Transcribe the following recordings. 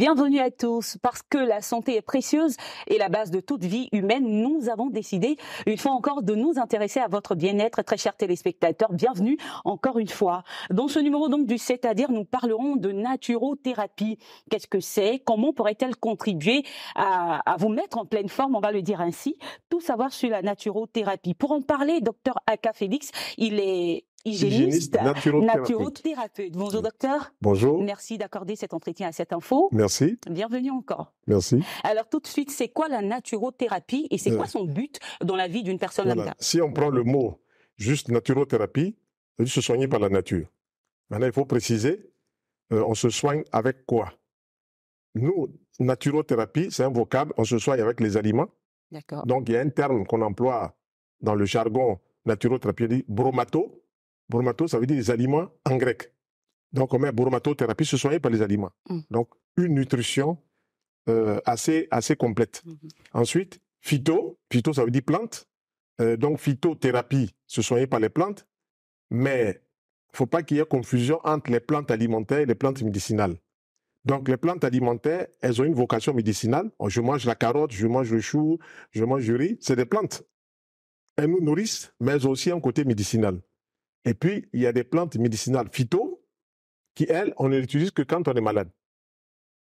Bienvenue à tous. Parce que la santé est précieuse et la base de toute vie humaine, nous avons décidé, une fois encore, de nous intéresser à votre bien-être, très chers téléspectateurs. Bienvenue encore une fois. Dans ce numéro donc du C'est-à-dire, nous parlerons de naturothérapie. Qu'est-ce que c'est Comment pourrait-elle contribuer à, vous mettre en pleine forme, on va le dire ainsi Tout savoir sur la naturothérapie. Pour en parler, docteur Aka Félix, il est hygiéniste, naturothérapeute. Bonjour docteur. Bonjour. Merci d'accorder cet entretien à cette info. Merci. Bienvenue encore. Merci. Alors tout de suite, c'est quoi la naturothérapie et c'est euh. quoi son but dans la vie d'une personne voilà. Si on prend le mot juste naturothérapie, c'est se soigner par la nature. Maintenant, il faut préciser, euh, on se soigne avec quoi Nous, naturothérapie, c'est un vocable, on se soigne avec les aliments. D'accord. Donc il y a un terme qu'on emploie dans le jargon naturothérapie, bromato Bromato, ça veut dire des aliments en grec. Donc, on met bromatothérapie, se soigner par les aliments. Mm. Donc, une nutrition euh, assez, assez complète. Mm-hmm. Ensuite, phyto, phyto, ça veut dire plante. Euh, donc, phytothérapie, se soigner par les plantes. Mais il ne faut pas qu'il y ait confusion entre les plantes alimentaires et les plantes médicinales. Donc, les plantes alimentaires, elles ont une vocation médicinale. Oh, je mange la carotte, je mange le chou, je mange le riz. C'est des plantes. Elles nous nourrissent, mais elles ont aussi un côté médicinal. Et puis, il y a des plantes médicinales phyto qui, elles, on ne les utilise que quand on est malade.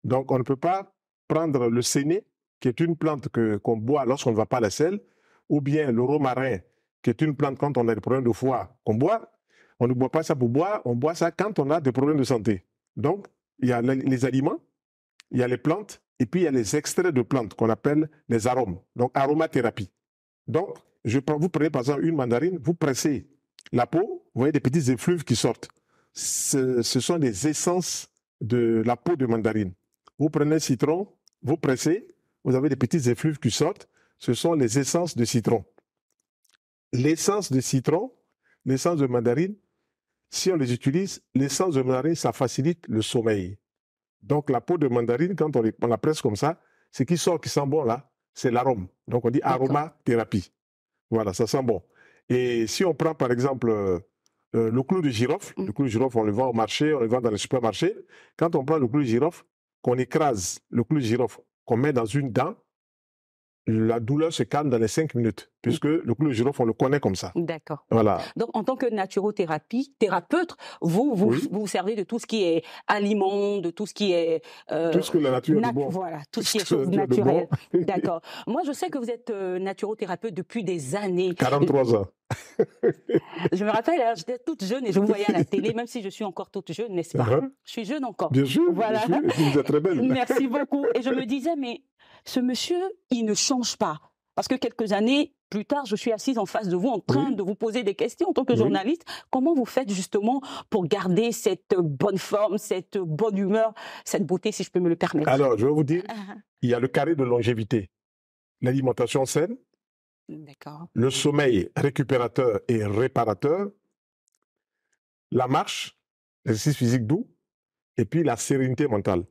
Donc, on ne peut pas prendre le séné, qui est une plante qu'on boit lorsqu'on ne va pas à la selle, ou bien le romarin, qui est une plante quand on a des problèmes de foie qu'on boit. On ne boit pas ça pour boire, on boit ça quand on a des problèmes de santé. Donc, il y a les aliments, il y a les plantes, et puis il y a les extraits de plantes qu'on appelle les arômes, donc aromathérapie. Donc, je prends, vous prenez par exemple une mandarine, vous pressez la peau, vous voyez des petites effluves qui sortent. Ce, sont les essences de la peau de mandarine. Vous prenez un citron, vous pressez, vous avez des petites effluves qui sortent. Ce sont les essences de citron. L'essence de citron, l'essence de mandarine, si on les utilise, l'essence de mandarine, ça facilite le sommeil. Donc la peau de mandarine, quand on, on la presse comme ça, ce qui sort qui sent bon là, c'est l'arôme. Donc on dit aromathérapie. Voilà, ça sent bon. Et si on prend par exemple euh, euh, le clou de girofle. Mm. Le clou de girofle, on le vend au marché, on le vend dans les supermarchés. Quand on prend le clou de girofle, qu'on écrase le clou de girofle, qu'on met dans une dent, la douleur se calme dans les cinq minutes, mm. puisque le clou de girofle, on le connaît comme ça. D'accord. Voilà. Donc, en tant que naturothérapie, thérapeute, vous vous, vous servez de tout ce qui est aliment, de tout ce qui est... Euh, tout ce que la nature Voilà, tout, ce qui est naturel, D'accord. Moi, je sais que vous êtes euh, naturothérapeute depuis des années. 43 ans je me rappelle, hein, j'étais toute jeune et je vous voyais à la télé, même si je suis encore toute jeune, n'est-ce pas Je suis jeune encore. Bien sûr. Voilà. Vous êtes très belle. Merci beaucoup. Et je me disais, mais ce monsieur, il ne change pas. Parce que quelques années plus tard, je suis assise en face de vous en train de vous poser des questions en tant que journaliste. Comment vous faites justement pour garder cette bonne forme, cette bonne humeur, cette beauté, si je peux me le permettre Alors, je vais vous dire, ah. il y a le carré de longévité. L'alimentation saine, le sommeil récupérateur et réparateur. La marche, l'exercice physique doux. Et puis la sérénité mentale.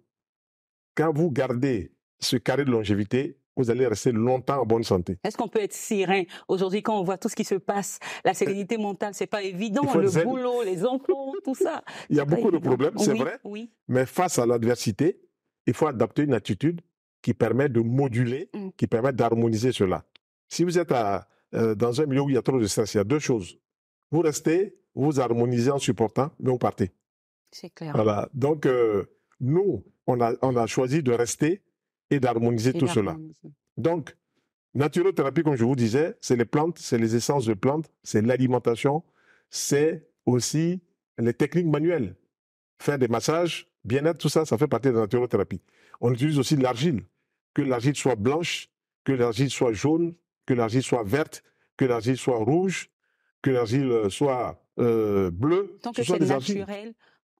Quand vous gardez ce carré de longévité, vous allez rester longtemps en bonne santé. Est-ce qu'on peut être serein aujourd'hui quand on voit tout ce qui se passe La euh, sérénité mentale, c'est pas évident. Le boulot, les enfants, tout ça. Il y a beaucoup de problèmes, c'est vrai. Oui. Mais face à l'adversité, il faut adapter une attitude qui permet de moduler, mm. qui permet d'harmoniser cela. Si vous êtes euh, dans un milieu où il y a trop de stress, il y a deux choses. Vous restez, vous harmonisez en supportant, mais vous partez. C'est clair. Donc, euh, nous, on a, choisi de rester et d'harmoniser tout cela. Donc, naturothérapie, comme je vous disais, c'est les plantes, c'est les essences de plantes, c'est l'alimentation, c'est aussi les techniques manuelles. Faire des massages, bien-être, tout ça, ça fait partie de la naturothérapie. On utilise aussi de l'argile, que l'argile soit blanche, que l'argile soit jaune, que l'argile soit verte, que l'argile soit rouge, que l'argile euh, soit euh, bleue. Tant que c'est naturel,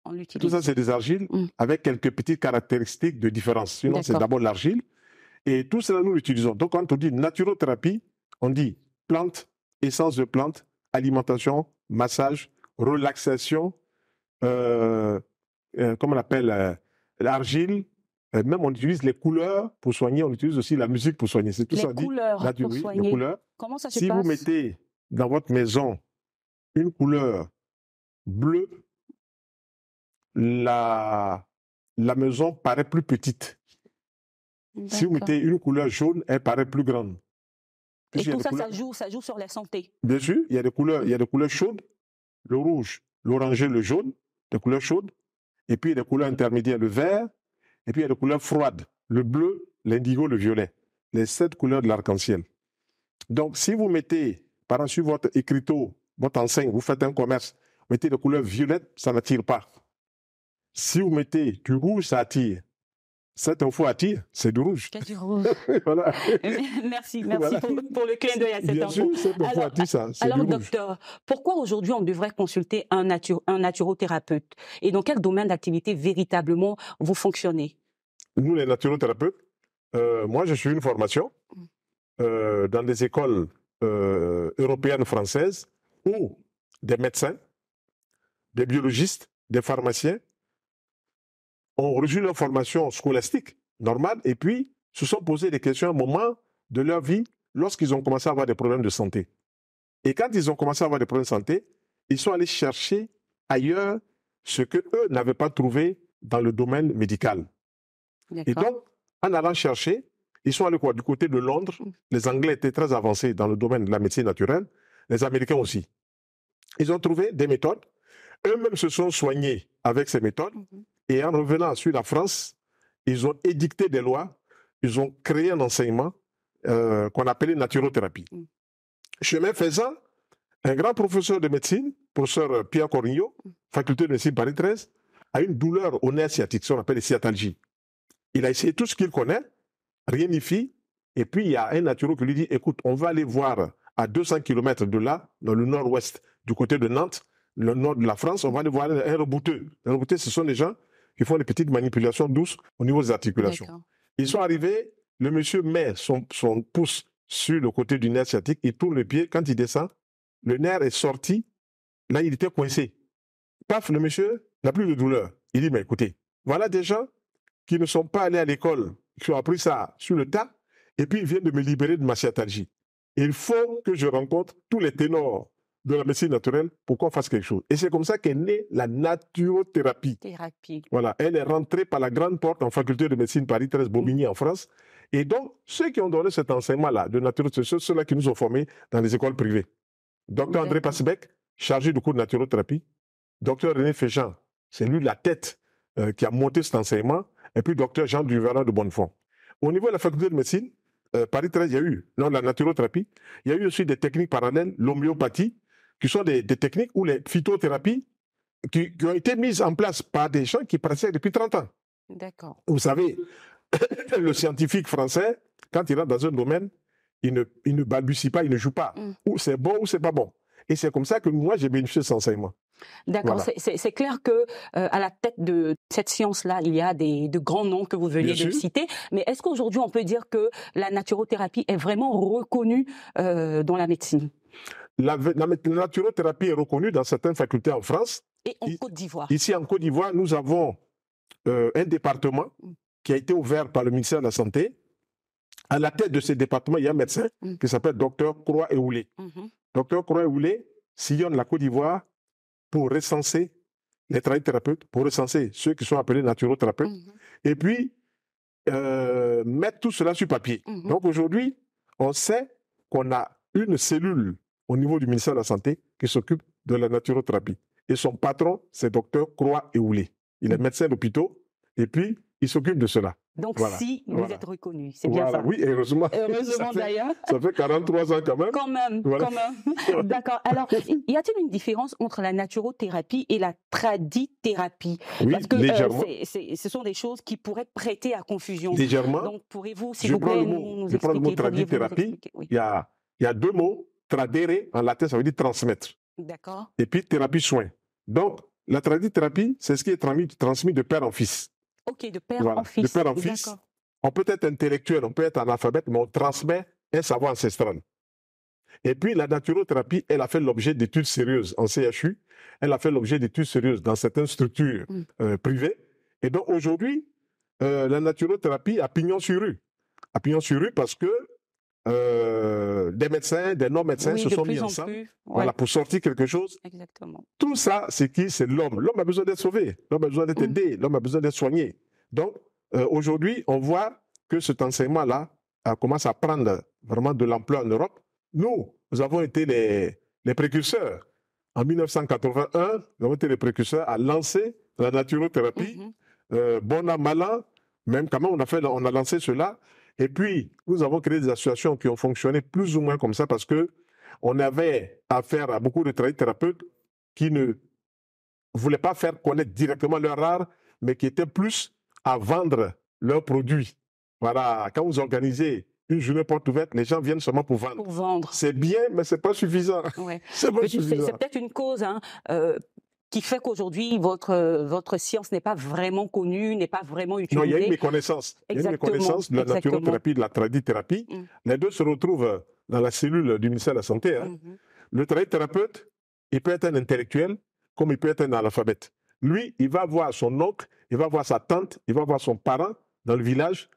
on l'utilise. Tout ça, c'est des argiles mm. avec quelques petites caractéristiques de différence. Sinon, c'est d'abord l'argile. Et tout cela, nous l'utilisons. Donc, quand on dit naturothérapie, on dit plante, essence de plante, alimentation, massage, relaxation, euh, comment on appelle, l'argile, euh, même on utilise les couleurs pour soigner, on utilise aussi la musique pour soigner. C'est tout les ça couleurs dit. pour soigner. Comment ça se si passe Si vous mettez dans votre maison une couleur bleue, la, la maison paraît plus petite. Si vous mettez une couleur jaune, elle paraît plus grande. Et tout ça, ça, joue, ça joue sur la santé. Bien sûr, il y a des couleurs, il y a des couleurs chaudes, le rouge, l'oranger, le jaune, des couleurs chaudes, et puis des couleurs intermédiaires, le vert, et puis il y a les couleurs froides, le bleu, l'indigo, le violet, les sept couleurs de l'arc-en-ciel. Donc si vous mettez, par dessus votre écriteau, votre enseigne, vous faites un commerce, mettez des couleurs violettes, ça n'attire pas. Si vous mettez du rouge, ça attire. C'est un attire, c'est du rouge. C'est du rouge. Merci, merci pour, le clin d'œil à cette Bien info. alors, du docteur, pourquoi aujourd'hui on devrait consulter un, naturothérapeute Et dans quel domaine d'activité véritablement vous fonctionnez Nous, les naturothérapeutes, euh, moi je suis une formation mm. euh, dans des écoles euh, européennes, françaises, où des médecins, des biologistes, des pharmaciens, ont reçu leur formation scolastique normale et puis se sont posés des questions à un moment de leur vie lorsqu'ils ont commencé à avoir des problèmes de santé. Et quand ils ont commencé à avoir des problèmes de santé, ils sont allés chercher ailleurs ce que eux n'avaient pas trouvé dans le domaine médical. Et donc, en allant chercher, ils sont allés quoi Du côté de Londres, les Anglais étaient très avancés dans le domaine de la médecine naturelle, les Américains aussi. Ils ont trouvé des méthodes. Eux-mêmes se sont soignés avec ces méthodes. Mhm. Et en revenant sur la France, ils ont édicté des lois, ils ont créé un enseignement euh, qu'on appelait naturothérapie. Mm. Chemin faisant, un grand professeur de médecine, professeur euh, Pierre Corigno, mm. faculté de médecine Paris 13, a une douleur au nerf sciatique, ce qu'on appelle la Il a essayé tout ce qu'il connaît, rien n'y fit. Et puis, il y a un naturo qui lui dit, écoute, on va aller voir à 200 km de là, dans le nord-ouest, du côté de Nantes, le nord de la France, on va aller voir un rebouteux. Un rebouteux, ce sont des gens qui font des petites manipulations douces au niveau des articulations. Ils sont arrivés, le monsieur met son, pouce sur le côté du nerf sciatique, il tourne le pied, quand il descend, le nerf est sorti, là il était coincé. Paf, le monsieur n'a plus de douleur. Il dit, mais écoutez, voilà des gens qui ne sont pas allés à l'école, qui ont appris ça sur le tas, et puis ils viennent de me libérer de ma sciatalgie. Il faut que je rencontre tous les ténors de la médecine naturelle pour qu'on fasse quelque chose. Et c'est comme ça qu'est née la naturothérapie. Voilà, elle est rentrée par la grande porte en faculté de médecine Paris 13 Bobigny en France. Et donc, ceux qui ont donné cet enseignement-là de naturothérapie, ceux-là qui nous ont formés dans les écoles privées. Docteur André Passebec, chargé du cours de naturothérapie. Docteur René Féjean, c'est lui la tête euh, qui a monté cet enseignement. Et puis, docteur Jean Duvalan de Bonnefond. Au niveau de la faculté de médecine, euh, Paris 13, il y a eu, non, la naturothérapie. Il y a eu aussi des techniques parallèles, l'homéopathie, qui sont des, techniques ou les phytothérapies qui, ont été mises en place par des gens qui pratiquaient depuis 30 ans. D'accord. Vous savez, le scientifique français, quand il rentre dans un domaine, il ne, il ne balbutie pas, il ne joue pas. Mm. Ou c'est bon ou c'est pas bon. Et c'est comme ça que moi, j'ai bénéficié de cet enseignement. D'accord, c'est clair que euh, à la tête de cette science-là, il y a de grands noms que vous venez de citer. Mais est-ce qu'aujourd'hui, on peut dire que la naturothérapie est vraiment reconnue euh, dans la médecine la, naturothérapie est reconnue dans certaines facultés en France. Et en Côte d'Ivoire. Ici, en Côte d'Ivoire, nous avons euh, un département mm. qui a été ouvert par le ministère de la Santé. À la tête de ce département, il y a un médecin mm. qui s'appelle Docteur Croix et Mmh. Dr Croix Eoulé sillonne la Côte d'Ivoire pour recenser les thérapeutes, pour recenser ceux qui sont appelés naturothérapeutes, mm-hmm. et puis euh, mettre tout cela sur papier. Mm-hmm. Donc aujourd'hui, on sait qu'on a une cellule au niveau du ministère de la Santé qui s'occupe de la naturopathie. Et son patron, c'est docteur Croix Eoulé. Il est médecin d'hôpitaux et puis il s'occupe de cela. Donc si vous êtes reconnu, c'est bien ça. Oui, heureusement. Heureusement d'ailleurs. Ça fait 43 ans quand même. Quand même, quand même. D'accord. Alors, y a-t-il une différence entre la naturothérapie et la tradithérapie oui, Parce que euh, légèrement. ce sont des choses qui pourraient prêter à confusion. Légèrement. Donc pourriez vous s'il vous plaît, nous, expliquer Je expliquer, prends le mot tradithérapie. Il y, y a deux mots Tradere, en latin, ça veut dire transmettre. D'accord. Et puis thérapie soin. Donc, la tradie-thérapie, c'est ce qui est transmis, transmis, de père en fils. Ok, de père en fils. De père en fils. On peut être intellectuel, on peut être analphabète, mais on transmet un savoir ancestral. Et puis, la naturothérapie, elle a fait l'objet d'études sérieuses en CHU. Elle a fait l'objet d'études sérieuses dans certaines structures mm. euh, privées. Et donc, aujourd'hui, euh, la naturothérapie a pignon sur rue. A pignon sur rue parce que euh, des médecins, des non-médecins se sont mis ensemble voilà, pour sortir quelque chose. Tout ça, c'est qui C'est l'homme. L'homme a besoin d'être sauvé, l'homme a besoin d'être mm. aidé, l'homme a besoin d'être soigné. Donc, euh, aujourd'hui, on voit que cet enseignement-là euh, commence à prendre vraiment de l'ampleur en Europe. Nous, nous avons été les, précurseurs. En 1981, nous avons été les précurseurs à lancer la naturothérapie. Mm-hmm. bon à même quand on a, fait, on a lancé cela. Et puis, nous avons créé des associations qui ont fonctionné plus ou moins comme ça parce que on avait affaire à beaucoup de thérapeutes qui ne voulaient pas faire connaître directement leur art, mais qui étaient plus à vendre leurs produits. Voilà, quand vous organisez une journée porte ouverte, les gens viennent seulement pour vendre. Pour vendre. C'est bien, mais ce n'est pas suffisant. Ouais. c'est peut-être une cause hein, euh, qui fait qu'aujourd'hui votre euh, votre science n'est pas vraiment connue, n'est pas vraiment utilisée. Non, il y a une méconnaissance. Il y méconnaissance de la exactement. de la tradithérapie. Mm. Les deux se retrouvent dans la cellule du ministère de la Santé. Hein. Mm-hmm. Le tradithérapeute, il peut être un intellectuel comme il peut être un analphabète. Lui, il va voir son oncle, il va voir sa tante, il va voir son parent dans le village.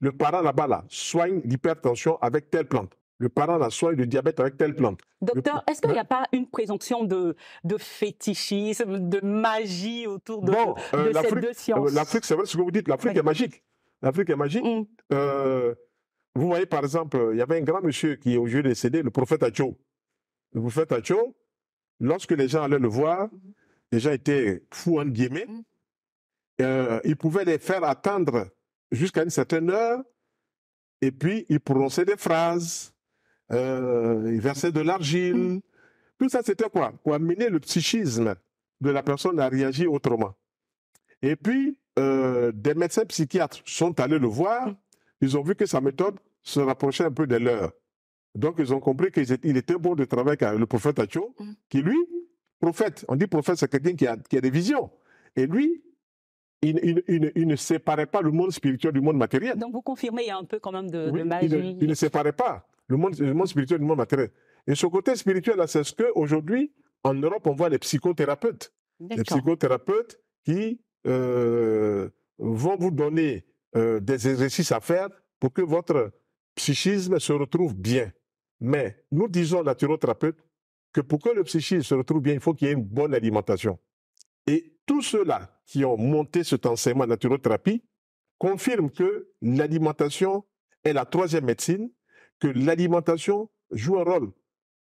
Le parent là-bas là soigne l'hypertension avec telle plante le parent a soin du diabète avec telle plante. Docteur, est-ce qu'il n'y a pas une présomption de, de fétichisme, de magie autour de, euh, ces deux sciences euh, L'Afrique, c'est vrai ce que vous dites, l'Afrique est magique. L'Afrique est magique. Mm. Euh, vous voyez, par exemple, il y avait un grand monsieur qui est aujourd'hui décédé, le prophète Acho. Le prophète Acho, lorsque les gens allaient le voir, les gens étaient fous, en guillemets. Mm. il pouvait les faire attendre jusqu'à une certaine heure, et puis il prononçait des phrases il euh, versait de l'argile. Tout ça, c'était quoi Pour amener le psychisme de la personne à réagir autrement. Et puis, euh, des médecins psychiatres sont allés le voir. Ils ont vu que sa méthode se rapprochait un peu de leur. Donc, ils ont compris qu'il était bon de travailler avec le prophète Acho, mm. qui lui, prophète, on dit prophète, c'est quelqu'un qui a, des visions. Et lui, il, ne séparait pas le monde spirituel du monde matériel. Donc, vous confirmez, il y a un peu quand même de, de magie. Il ne, séparait pas le monde, spirituel, le monde matériel. Et ce côté spirituel, c'est ce qu'aujourd'hui, en Europe, on voit les psychothérapeutes. Les psychothérapeutes qui euh, vont vous donner euh, des exercices à faire pour que votre psychisme se retrouve bien. Mais nous disons, naturothérapeutes, que pour que le psychisme se retrouve bien, il faut qu'il y ait une bonne alimentation. Et tous ceux-là qui ont monté cet enseignement en naturothérapie confirment que l'alimentation est la troisième médecine que l'alimentation joue un rôle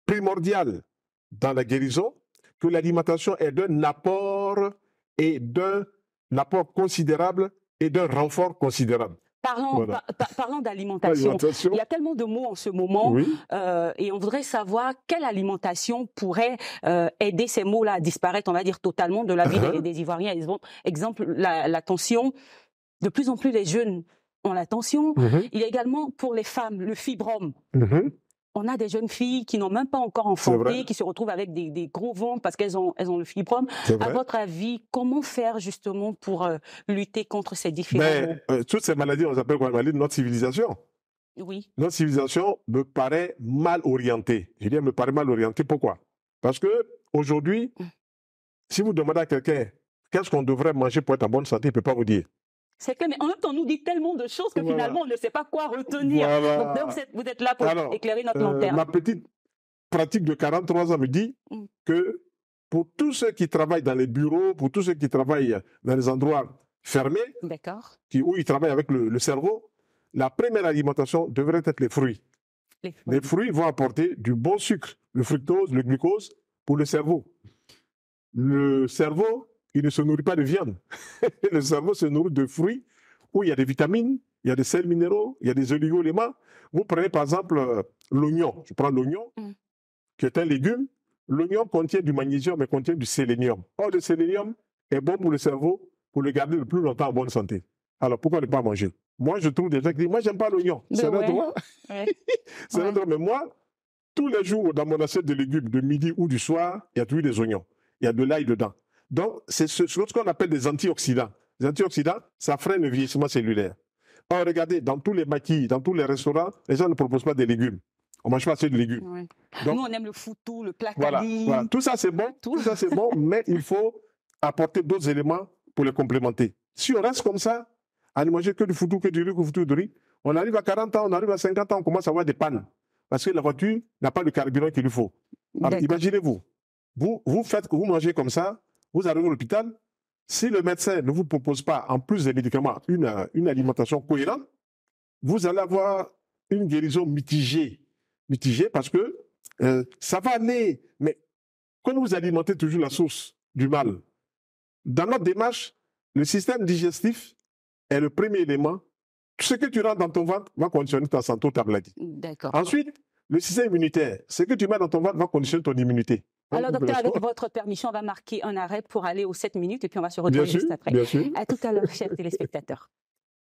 primordial dans la guérison, que l'alimentation est d'un apport et d'un apport considérable et d'un renfort considérable. Parlons, d'alimentation. Il y a tellement de mots en ce moment euh, et on voudrait savoir quelle alimentation pourrait euh, aider ces mots-là à disparaître, on va dire totalement de la vie des, uh-huh. Ivoiriens. Exemple, l'attention, De plus en plus, les jeunes on la tension. Mhm. Il y a également pour les femmes le fibrom. Mhm. On a des jeunes filles qui n'ont même pas encore enfanté, qui se retrouvent avec des, gros ventres parce qu'elles ont, elles ont le fibrome. À votre avis, comment faire justement pour euh, lutter contre ces différents ben, euh, Toutes ces maladies, on les appelle comme maladies de notre civilisation. Oui. Notre civilisation me paraît mal orientée. Je dis, elle me paraît mal orientée. Pourquoi Parce que aujourd'hui, hum. si vous demandez à quelqu'un qu'est-ce qu'on devrait manger pour être en bonne santé, il ne peut pas vous dire. C'est clair, mais en même temps, on nous dit tellement de choses que finalement, on ne sait pas quoi retenir. Donc, vous, êtes, là pour éclairer notre euh, lanterne. Ma petite pratique de 43 ans me dit mm. que pour tous ceux qui travaillent dans les bureaux, pour tous ceux qui travaillent dans les endroits fermés, qui, où ils travaillent avec le, cerveau, la première alimentation devrait être les fruits. Les fruits vont apporter du bon sucre, le fructose, le glucose, pour le cerveau. Le cerveau il ne se nourrit pas de viande. le cerveau se nourrit de fruits où il y a des vitamines, il y a des sels minéraux, il y a des oligo-éléments. Vous prenez par exemple euh, l'oignon. Je prends l'oignon, mm. qui est un légume. L'oignon contient du magnésium et contient du sélénium. Or, le sélénium est bon pour le cerveau pour le garder le plus longtemps en bonne santé. Alors, pourquoi ne pas manger Moi, je trouve des gens qui disent Moi, j'aime pas l'oignon. Ben C'est un droit. C'est un droit. Mais moi, tous les jours, dans mon assiette de légumes, de midi ou du soir, il y a toujours des oignons. Il y a de l'ail dedans. Donc, c'est ce, qu'on appelle des antioxydants. Les antioxydants, ça freine le vieillissement cellulaire. regardez, dans tous les maquis, dans tous les restaurants, les gens ne proposent pas des légumes. On mange pas assez de légumes. Donc, Nous, on aime le foutou, le plat Voilà, Tout ça, c'est bon, tout. ça, c'est bon, mais il faut apporter d'autres éléments pour les complémenter. Si on reste comme ça, à ne manger que du foutou, que du riz, que du foutou, du riz, on arrive à 40 ans, on arrive à 50 ans, on commence à avoir des pannes. Parce que la voiture n'a pas le carburant qu'il lui faut. Imaginez-vous, vous, vous, faites, vous mangez comme ça, vous arrivez à l'hôpital, si le médecin ne vous propose pas, en plus des médicaments, une, euh, une alimentation cohérente, vous allez avoir une guérison mitigée. Mitigée parce que euh, ça va aller, mais quand vous alimentez toujours la source du mal, dans notre démarche, le système digestif est le premier élément. Tout ce que tu rentres dans ton ventre va conditionner ta santé, ou ta maladie. Ensuite, le système immunitaire, ce que tu mets dans ton ventre va conditionner ton immunité. Alors, docteur, avec votre permission, on va marquer un arrêt pour aller aux 7 minutes et puis on va se retrouver juste après. À tout à l'heure, chers téléspectateurs.